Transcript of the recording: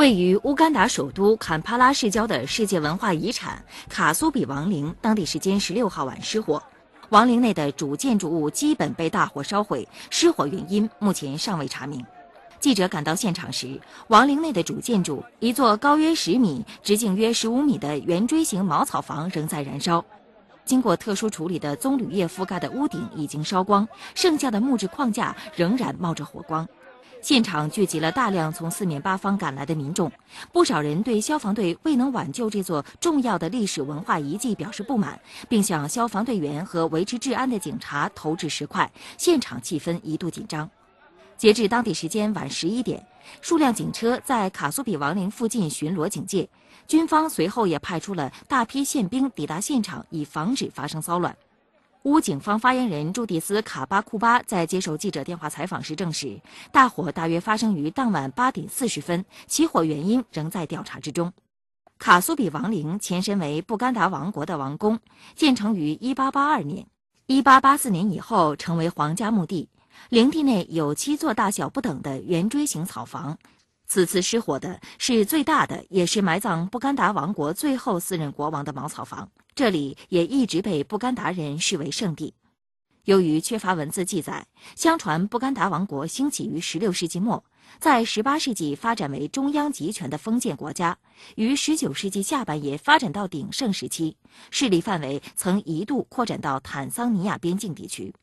位于乌干达首都坎帕拉市郊的世界文化遗产卡苏比王陵，当地时间十六号晚失火，王陵内的主建筑物基本被大火烧毁，失火原因目前尚未查明。记者赶到现场时，王陵内的主建筑——一座高约十米、直径约十五米的圆锥形茅草房仍在燃烧。经过特殊处理的棕榈叶覆盖的屋顶已经烧光，剩下的木质框架仍然冒着火光。现场聚集了大量从四面八方赶来的民众，不少人对消防队未能挽救这座重要的历史文化遗迹表示不满，并向消防队员和维持治安的警察投掷石块，现场气氛一度紧张。截至当地时间晚十一点，数辆警车在卡苏比王陵附近巡逻警戒，军方随后也派出了大批宪兵抵达现场，以防止发生骚乱。乌警方发言人朱迪斯·卡巴库巴在接受记者电话采访时证实，大火大约发生于当晚八点四十分，起火原因仍在调查之中。卡苏比王陵前身为布干达王国的王宫，建成于1882年，1884年以后成为皇家墓地。陵地内有七座大小不等的圆锥形草房，此次失火的是最大的，也是埋葬布干达王国最后四任国王的茅草房。这里也一直被布干达人视为圣地。由于缺乏文字记载，相传布干达王国兴起于16世纪末，在18世纪发展为中央集权的封建国家，于19世纪下半叶发展到鼎盛时期，势力范围曾一度扩展到坦桑尼亚边境地区。